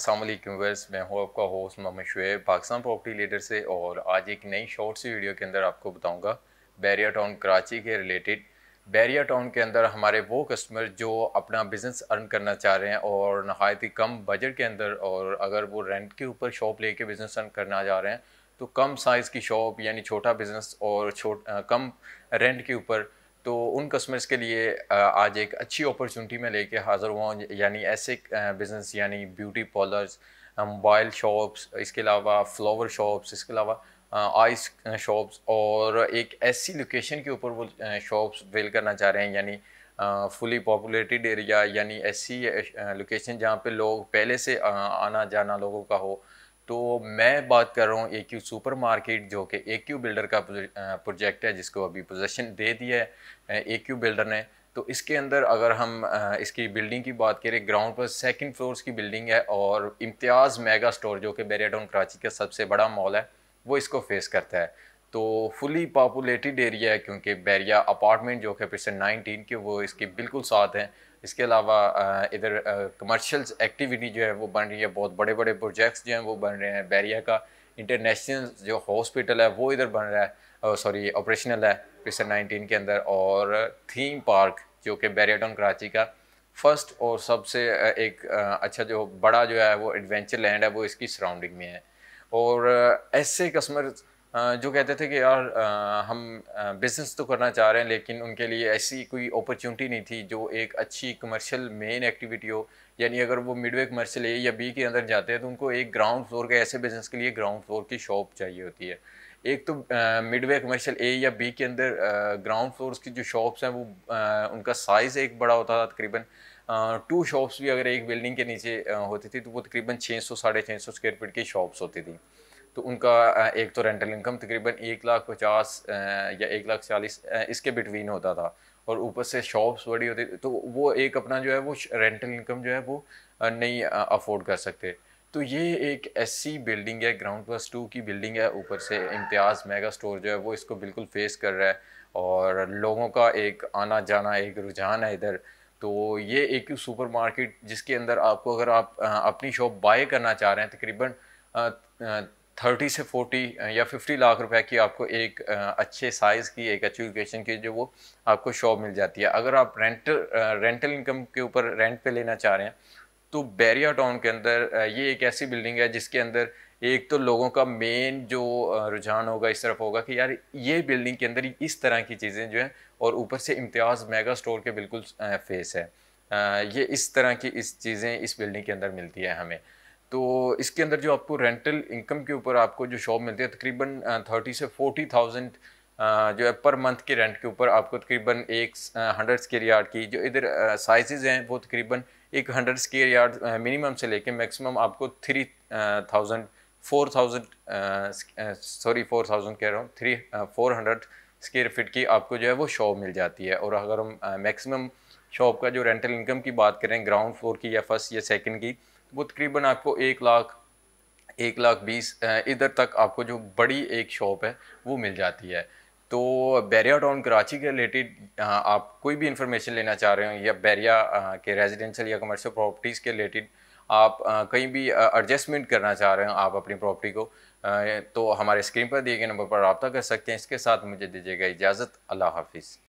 असल व्यूवर्स मैं हूँ आपका host Mohammad Shoaib Pakistan property leader से और आज एक नई शॉर्ट सी वीडियो के अंदर आपको बताऊँगा बैरिया टाउन कराची के रिलेटेड बैरिया टाउन के अंदर हमारे वो कस्टमर जो अपना बिज़नेस अर्न करना चाह रहे हैं और नहायत ही कम बजट के अंदर और अगर वो रेंट के ऊपर शॉप लेके बिज़नेस अर्न करना चाह रहे हैं तो कम साइज़ की शॉप यानी छोटा बिज़नेस और छोट कम रेंट के ऊपर तो उन कस्टमर्स के लिए आज एक अच्छी अपॉर्चुनिटी में लेके हाज़िर हुआ हूँ यानी ऐसे बिज़नेस यानी ब्यूटी पार्लर्स मोबाइल शॉप्स इसके अलावा फ्लावर शॉप्स इसके अलावा आइस शॉप्स और एक ऐसी लोकेशन के ऊपर वो शॉप्स वेल करना चाह रहे हैं यानी फुली पॉपुलेटेड एरिया यानी ऐसी लोकेशन जहाँ पे लोग पहले से आना जाना लोगों का हो तो मैं बात कर रहा हूँ ए क्यू सुपर मार्केट जो कि ए क्यू बिल्डर का प्रोजेक्ट है जिसको अभी पोजेशन दे दिया है ए क्यू बिल्डर ने तो इसके अंदर अगर हम इसकी बिल्डिंग की बात करें ग्राउंड पर सेकंड फ्लोर्स की बिल्डिंग है और इम्तियाज़ मेगा स्टोर जो कि टाउन कराची का सबसे बड़ा मॉल है वो इसको फेस करता है तो फुली पॉपुलेटेड एरिया है क्योंकि बैरिया अपार्टमेंट जो है पिछले नाइनटीन के वो इसके बिल्कुल साथ हैं इसके अलावा इधर कमर्शियल एक्टिविटी जो है वो बन रही है बहुत बड़े बड़े प्रोजेक्ट्स जो हैं वो बन रहे हैं बैरिया का इंटरनेशनल जो हॉस्पिटल है वो इधर बन रहा है सॉरी ऑपरेशनल है पिसर नाइनटीन के अंदर और थीम पार्क जो कि बैरिया टाउन कराची का फर्स्ट और सबसे एक अच्छा जो बड़ा जो है वो एडवेंचर लैंड है वो इसकी सराउंडिंग में है और ऐसे कस्टमर जो कहते थे कि यार हम बिज़नेस तो करना चाह रहे हैं लेकिन उनके लिए ऐसी कोई अपॉर्चुनिटी नहीं थी जो एक अच्छी कमर्शियल मेन एक्टिविटी हो यानी अगर वो मिडवे कमर्शियल ए या बी के अंदर जाते हैं तो उनको एक ग्राउंड फ्लोर के ऐसे बिज़नेस के लिए ग्राउंड फ्लोर की शॉप चाहिए होती है एक तो मिडवे कमर्शियल ए या बी के अंदर ग्राउंड फ्लोर्स की जो शॉप्स हैं वो उनका साइज़ एक बड़ा होता था तकरीबन टू शॉप्स भी अगर एक बिल्डिंग के नीचे होती थी तो वो तकरीबन छः सौ साढ़े छः सौ स्क्वेयर फीट की शॉप्स होती थी तो उनका एक तो रेंटल इनकम तकरीबन एक लाख पचास या एक लाख चालीस इसके बिटवीन होता था और ऊपर से शॉप्स बड़ी होती तो वो एक अपना जो है वो रेंटल इनकम जो है वो नहीं अफोर्ड कर सकते तो ये एक ऐसी बिल्डिंग है ग्राउंड प्लस टू की बिल्डिंग है ऊपर से इम्तियाज़ मेगा स्टोर जो है वो इसको बिल्कुल फेस कर रहा है और लोगों का एक आना जाना एक रुझान है इधर तो ये एक सुपर मार्केट जिसके अंदर आपको अगर आप अपनी शॉप बाय करना चाह रहे हैं तकरीबन थर्टी से फोर्टी या फिफ्टी लाख रुपए की आपको एक अच्छे साइज़ की एक अच्छी लोकेशन की जो वो आपको शॉप मिल जाती है अगर आप रेंटल रेंटल इनकम के ऊपर रेंट पे लेना चाह रहे हैं तो बैरिया टाउन के अंदर ये एक ऐसी बिल्डिंग है जिसके अंदर एक तो लोगों का मेन जो रुझान होगा इस तरफ होगा कि यार ये बिल्डिंग के अंदर इस तरह की चीज़ें जो हैं और ऊपर से इम्तियाज़ मेगा स्टोर के बिल्कुल फेस है ये इस तरह की इस चीज़ें इस बिल्डिंग के अंदर मिलती है हमें तो इसके अंदर जो आपको रेंटल इनकम के ऊपर आपको जो शॉप मिलती है तकरीबन थर्टी से फोर्टी थाउजेंड जो है पर मंथ के रेंट के ऊपर आपको तकरीबन एक हंड्रेड स्केयर यार्ड की जो इधर साइजेज़ हैं वो तकरीबन एक हंड्रेड स्केयर यार्ड मिनिमम से लेके मैक्सिमम आपको three thousand four thousand sorry four thousand कह रहा हूँ three four hundred square feet की आपको जो है वो शॉप मिल जाती है और अगर हम मैक्सिमम शॉप का जो रेंटल इनकम की बात करें ग्राउंड फ्लोर की या फर्स्ट या सेकेंड की वो तकरीबन आपको एक लाख एक लाख बीस इधर तक आपको जो बड़ी एक शॉप है वो मिल जाती है तो बैरिया टाउन कराची के रिलेटेड आप कोई भी इंफॉर्मेशन लेना चाह रहे हो या बैरिया के रेजिडेंशियल या कमर्शियल प्रॉपर्टीज़ के रिलेटेड आप कहीं भी एडजस्टमेंट करना चाह रहे हो आप अपनी प्रॉपर्टी को तो हमारे स्क्रीन पर दिए गए नंबर पर रबता कर सकते हैं इसके साथ मुझे दीजिएगा इजाज़त अल्लाह हाफिज़